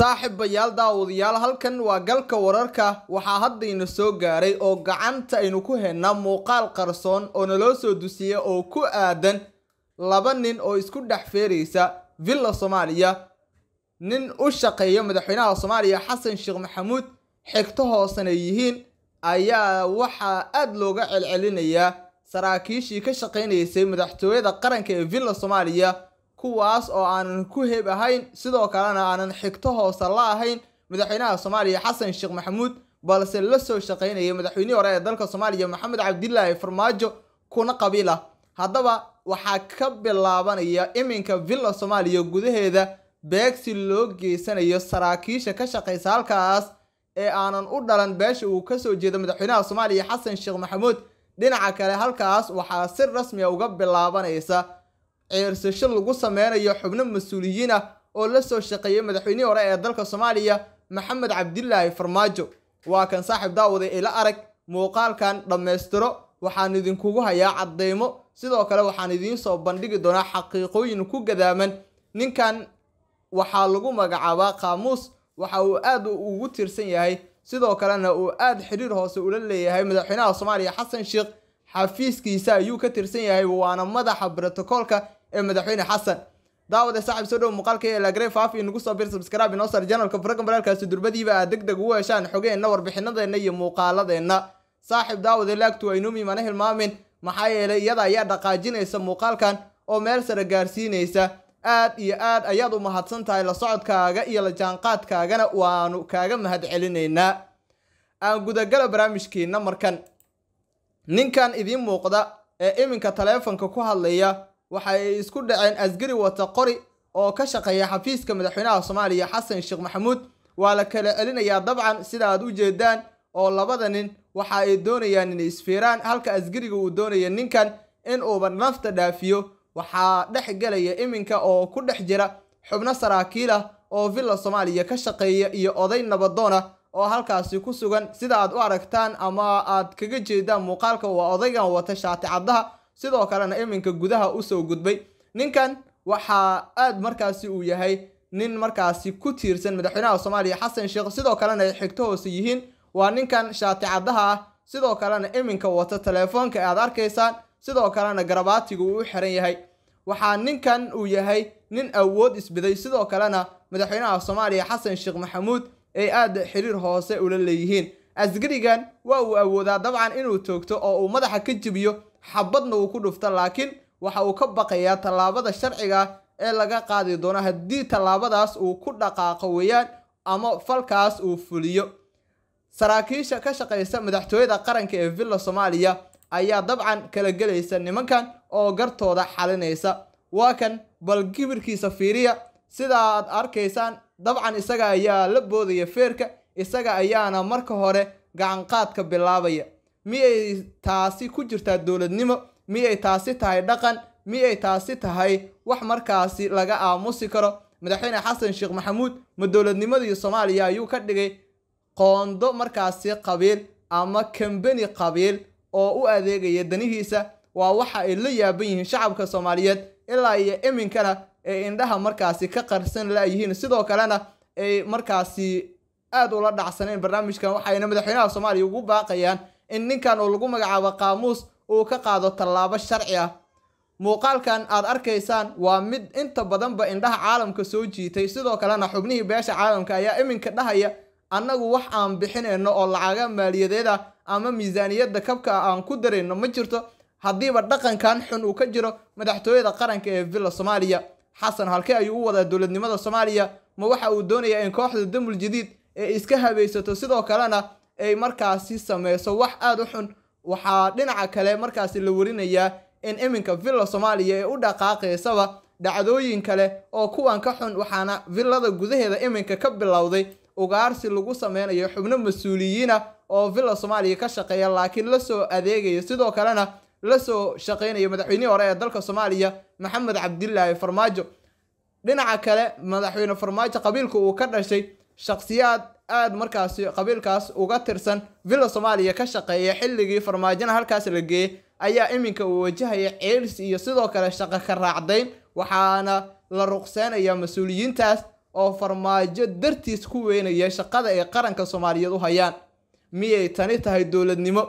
saaxiibayaal daawadayaal halkan waa galka wararka waxaa haddayna soo gaaray oo gacanta aynu ku hennaa muuqaal qarsoon oo naloo soo dusiya oo ku aadan laba nin oo isku dhex feeraysa villa soomaaliya nin u shaqeeya madaxweynaha soomaaliya xasan sheekh maxamuud xigto hoosanay yihiin ayaa waxaa aad looga celcelinayaa saraakiishii ka shaqaynaysay madaxtooyada qaranka ee villa soomaaliya kuwaas oo aanan ku heb ahayn sidoo kalena aanan xigto hoose la ahayn madaxweynaha soomaaliya xasan sheekh maxamuud balse la soo shaqaynaya madaxweynihii hore ee dalka soomaaliya maxamed cabdilaahi farmaajo kuna qabiil ah haddaba waxaa ka bilaabanaya iminka villa soomaaliya gudaheeda beegsi loo geysanayo saraakiisha ka shaqaysa halkaas ee aanan u dhalan beesha uu ka soo jeeda madaxweynaha soomaaliya xasan sheekh maxamuud dhinaca kale halkaas waxaa si rasmiya ah uga bilaabanaysa ciyaarsasho lagu sameynayo xubno mas-uuliyiin ah oo la soo shaqeeyay madaxweynihii hore ee dalka soomaaliya maxamed cabdilaahi farmaajo waa kan saaxib daawada ila arag muuqaalkan dhammaystiro waxaan idinkugu hayaa caddaymo sidoo kale waxaan idiin soo bandhigi doonaa xaqiiqooyin ku gadaaman ninkan waxaa lagu magacaabaa khaamuus waxa uu aad ugu tirsan yahay sidoo kalena uu aad xiriir hoose ula leeyahay madaxweynaha soomaaliya xasan sheekh xafiiskiisa ayuu ka tirsan yahay waana madaxa brotokoolka ee madaxweyne xasan ee saaxib soo dhow muuqaalkaiyo lagrey faafi inagu soo bir subscribe inoo sar janalka program baraalkaasi durbadiiba aad deg deg ugu heshaan xogeenna warbixinadeenna iyo muuqaaladeenna saaxiib daawada laagtu waynuumi mana hilmaamin maxaa yeelay iyada ayaa dhaqaajinaysa muuqaalkan oo meel sare gaarsiinaysa aad iyo aad ayaad u mahadsan tahay la socodkaaga iyo la jaanqaadkaagana waanu kaaga mahadcelinaynaa aan gudagalo barnaamijkeenna markan ninkan idiin muuqda ee iminka taleefonka ku hadlaya waxa ay isku dhaceen asgari wata qori oo ka shaqeeya xafiiska madaxweynaha soomaaliya xasan sheekh maxamuud waa la kala celinayaa dabcan sida aad u jeedaan oo labada nin waxa ay doonayaan inay isfiiraan halka asgariga uu doonaya ninkan in uuba nafta dhaafiyo waxaa dhex gelaya iminka oo ku dhex jira xubno saraakiil ah oo villa soomaaliya ka shaqeeya iyo oday nabadoona oo halkaasi ku sugan sida aad u aragtaan ama aad kaga jeedaan muuqaalka waa odaygan wata shaati caddaha sidoo kalena iminka gudaha usoo gudbay ninkan waxaa aad markaasi uu yahay nin markaasi ku tiirsan madaxweynaha soomaaliya xasan sheekh sidoo kalena ay xigto hoose yihiin waa ninkan shaaticadaha ah sidoo kalena iminka wata teleefoonka aad arkaysaan sidoo kalena garabaatigu uu u xiran yahay waxaa ninkan uu yahay nin awood isbiday sidoo kalena madaxweynaha soomaaliya xasan sheekh maxamuud ay aad xiriir hoose ula leeyihiin asgarigan waa uu awoodaa dabcan inuu toogto oo uu madaxa ka jibiyo xabadna uu ku dhufto laakiin waxa uu ka baqayaa tallaabada sharciga ee laga qaadi doono haddii tallaabadaas uu ku dhaqaaqo weeyaan ama falkaas uu fuliyo saraakiisha ka shaqaysa madaxtooyada qaranka ee villa soomaaliya ayaa dabcan kala gelaysa nimankan oo gartooda xalinaysa waa kan bal gibirkiisa fiiriya sida aad arkaysaan dabcan isaga ayaa la boodaya feerka isaga ayaana marka hore gacanqaadka bilaabaya miyay taasi ku jirtaa dowladnimo miyay taasi tahay dhaqan miyay taasi tahay wax markaasi laga aamusi karo madaxweyne xasan sheekh maxamuud ma dowladnimadii soomaaliya ayuu ka dhigay qoondo markaasi qabiil ama kambani qabiil oo u adeegaya danihiisa waa waxa ay la yaaban yihiin shacabka soomaaliyeed ilaa iyo iminkana ay indhaha markaasi ka qarsan layihiin sidoo kalena ay markaasi aada ula dhacsaneen barnaamijkan waxayna madaxweynaha soomaaliya ugu baaqayaan in ninkan uu lagu magacaabo qaamuus uu ka qaado tallaabo sharci ah muuqaalkan aad arkaysaan waa mid inta badanba indhaha caalamka soo jiitay sidoo kalena xubnihii beesha caalamka ayaa iminka dhahaya annagu wax aan bixinayno oo lacaga maaliyadeeda ama miisaaniyadda kabka ah aan ku darayno ma jirto haddiiba dhaqankan xun uu ka jiro madaxtooyada qaranka ee villa soomaaliya xasan halkee ayuu u wadaa dowladnimada soomaaliya ma waxa uu doonayaa in kooxda damul jadiid ee iska habaysato sidoo kalena ay markaasi sameyso wax aada u xun waxaa dhinaca kale markaasi la warinayaa in iminka villa soomaaliya ee u dhaqaaqaysaba dhacdooyin kale oo kuwan ka xun waxaana villada gudaheeda iminka ka bilowday ugaarsi lagu sameynayo xubno mas-uuliyiina ah oo villa soomaaliya ka shaqeeya laakiin la soo adeegayo sidoo kalena la soo shaqeynaya madaxweynihii hore ee dalka soomaaliya maxamed cabdilaahi farmaajo dhinaca kale madaxweyne farmaajo qabiilka uu ka dhashay shakhsiyaad aada markaasi qabiilkaas uga tirsan villa soomaaliya ka shaqeeya xilligii farmaajina halkaas la geeyey ayaa iminka uu wajahaya ceelis iyo sidoo kale shaqo ka raacdayn waxaana la ruqseynayaa mas-uuliyiintaas oo farmaajo dartiis ku weynaya shaqada ay qaranka soomaaliyeed u hayaan miyay tani tahay dowladnimo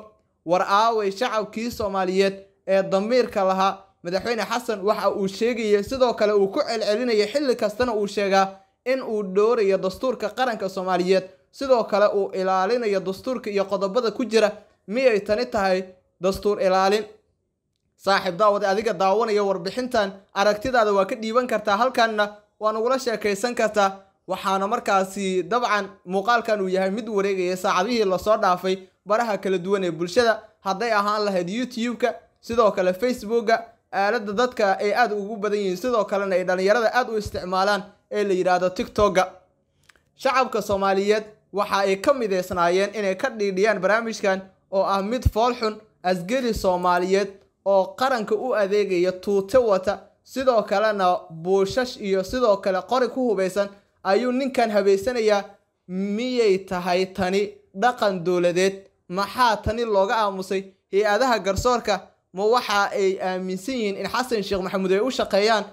war aaway shacabkii soomaaliyeed ee damiirka lahaa madaxweyne xasan waxa uu sheegaya sidoo kale uu ku celcelinaya xilli kastana uu sheegaa in uu dhowrayo dastuurka qaranka soomaaliyeed sidoo kale uu ilaalinayo dastuurka iyo qodobada ku jira miyay tani tahay dastuur ilaalin saaxiib daawad adiga daawanaya warbixintan aragtidaada waa ka dhiiban kartaa halkanna waa nagula sheekaysan kartaa waxaana markaasi dabcan muuqaalkan uu yahay mid wareegaya saacadihii lasoo dhaafay baraha kala duwan ee bulshada hadday ahaan lahayd youtube-ka sidoo kale facebookga aaladda dadka ay aad ugu badan yihiin sidoo kalena ay dhallinyarada aad u isticmaalaan ee la yidhaahdo tictogga shacabka soomaaliyeed waxa ay ka midaysnaayeen inay ka dhiidhiyaan barnaamijkan oo ah mid foolxun asgeli soomaaliyeed oo qaranka u adeegaya tuute wata sidoo kalena buushash iyo sidoo kale qori ku hubaysan ayuu ninkan habaysanayaa miyay tahay tani dhaqan dowladeed maxaa tani looga aamusay hay-adaha garsoorka ma waxa ay aaminsan yihiin in xasan sheekh maxamuud ay u shaqeeyaan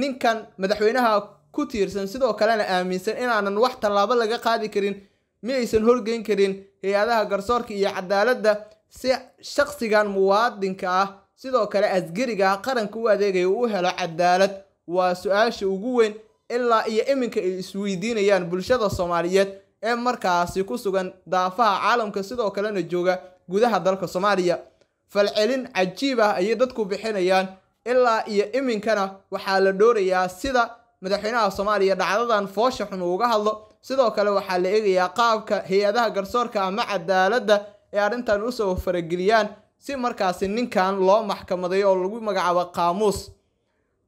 ninkan madaxweynaha ku tiirsan sidoo kalena aaminsan inaanan wax tallaabo laga qaadi karin mi aysan horgeyn karin hay-adaha garsoorka iyo cadaaladda si shaqsigan muwaadinka ah sidoo kale asgariga qaranka u adeegaya uu helo cadaalad waa su-aasha ugu weyn ilaa iyo iminka ay isweydiinayaan bulshada soomaaliyeed ee markaasi ku sugan daafaha caalamka sidoo kalena jooga gudaha dalka soomaaliya falcelin cajiib ah ayay dadku bixinayaan ilaa iyo iminkana waxaa la dhoorayaa sida madaxweynaha soomaaliya dhacdadan foosha xun uga hadlo sidoo kale waxaa la eegayaa qaabka hay-adaha garsoorka ama cadaaladda ay arrintan usoo farageliyaan si markaasi ninkan loo maxkamaday oo lagu magacaabo qaamuus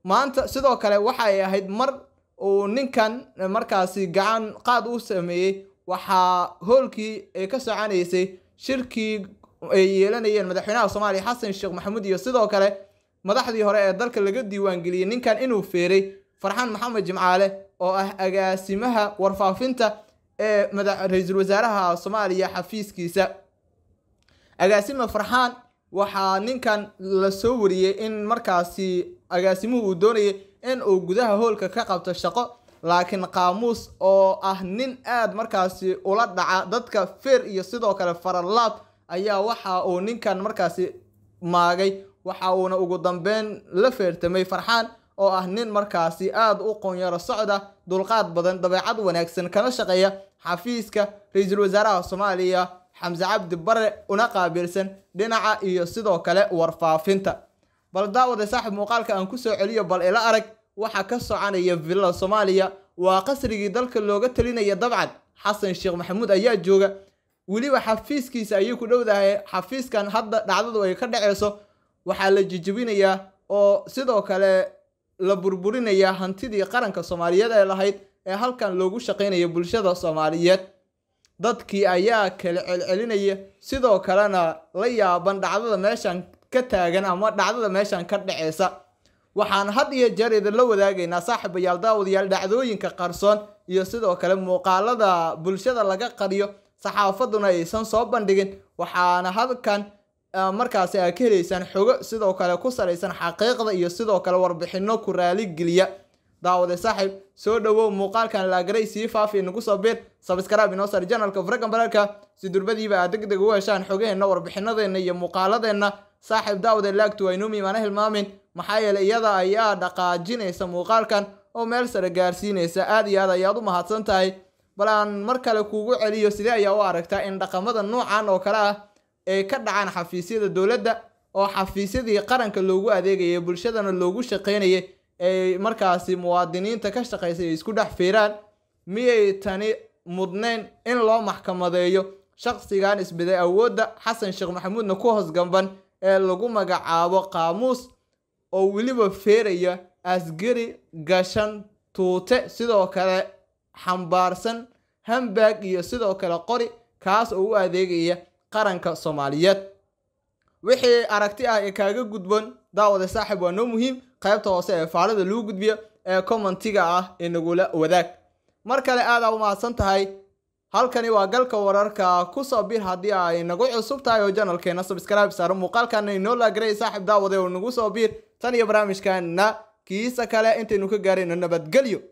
maanta sidoo kale waxay ahayd mar uu ninkan markaasi gacan qaad u sameeyey waxaa hoolkii ay ka soconaysay shirkii ay yeelanayeen madaxweynaha soomaaliya xasan sheekh maxamuud iyo sidoo kale madaxdii hore ee dalka laga diiwaangeliyey ninkan inuu feeray farxaan maxamed jimcaale oo ah agaasimaha warfaafinta ee ra-iisul wasaaraha soomaaliya xafiiskiisa agaasime farxaan waxaa ninkan la soo wariyey in markaasi agaasimuhu uu doonayay in uu gudaha hoolka ka qabto shaqo laakiin qaamuus oo ah nin aada markaasi ula dhaca dadka feer iyo sidoo kale faralaab ayaa waxa uu ninkan markaasi maagay waxa uuna ugu dambeyn la feertamay farxaan oo ah nin markaasi aad u qoonyaro socda dulqaad badan dabeecad wanaagsan kana shaqeeya xafiiska ra-iisul wasaaraha soomaaliya xamse cabdi bare una qaabilsan dhinaca iyo sidoo kale warfaafinta bal daawada saaxib muuqaalka aan ku soo celiyo bal ila arag waxa ka soconaya villada soomaaliya waa qasrigii dalka looga telinaya dabcan xasan sheekh maxamuud ayaa jooga weliba xafiiskiisa ayay ku dhowdahay xafiiskan hadda dhacdadu ay ka dhaceyso waxaa la jijibinayaa oo sidoo kale la burburinayaa hantidii qaranka soomaaliyeed ee lahayd ee halkan loogu shaqaynaya bulshada soomaaliyeed dadkii ayaa kala celcelinaya sidoo kalena la yaaban dhacdada meeshan ka taagan ama dhacdada meeshan ka dhaceysa waxaan had iyo jeer idinla wadaagaynaa saaxiibayaal daawadayaal dhacdooyinka qarsoon iyo sidoo kale muuqaalada bulshada laga qariyo saxaafaduna aysan soo bandhigin waxaana halkan markaasi aad ka helaysaan xogo sidoo kale ku salaysan xaqiiqda iyo sidoo kale warbixinno ku raaligeliya daawade saaxib soo dhawow muuqaalkan laagaray sii faafi nagu soo biir sabskrab inoo sar janalka faragan bararka si durbadiiba aad degdeg deg heshaan xogaheenna warbixinadeenna iyo muuqaaladeenna saaxib daawade laagtu waynuumi imaana hilmaamin maxaa yeele iyada ayaa dhaqaajinaysa muuqaalkan oo meel sare gaarsiinaysa aad iyo aad ayaad u mahadsan tahay bal aan mar kale kuugu celiyo sidee ayaa u aragtaa in dhaqamada nuucan oo kale ah ay ka dhacaan xafiisyada dowladda oo xafiisyadii qaranka loogu adeegaya bulshadana loogu shaqaynaya ay markaasi muwaadiniinta ka shaqaysay ay isku dhex fiiraan miyay tani mudneyn in loo maxkamadeeyo shaqsigan isbiday awoodda xasan sheekh maxamuudna ku hoosgamban ee lagu magacaabo qaamuus oo weliba feeraya asgari gashan tuute sidoo kale xambaarsan hambaag iyo sidoo kale qori kaas oo u adeegaya qaranka soomaaliyeed wixii aragti ah ee kaaga gudban daawada saaxib waa noo muhiim qaybta hoose ee faalada lagu gudbiyo ee kommentiga ah ee nagula wadaag mar kale aada u mahadsan tahay halkani waa galka wararka ku soo bir haddii ay nagu cusub tahay oo janalkeena subscribe saaro muuqaalkana inoo laagaraya saaxib daawaday oo nagu soo biir tan iyo barnaamijkana kiisa kale intaynu ka gaarayno nabadgelyo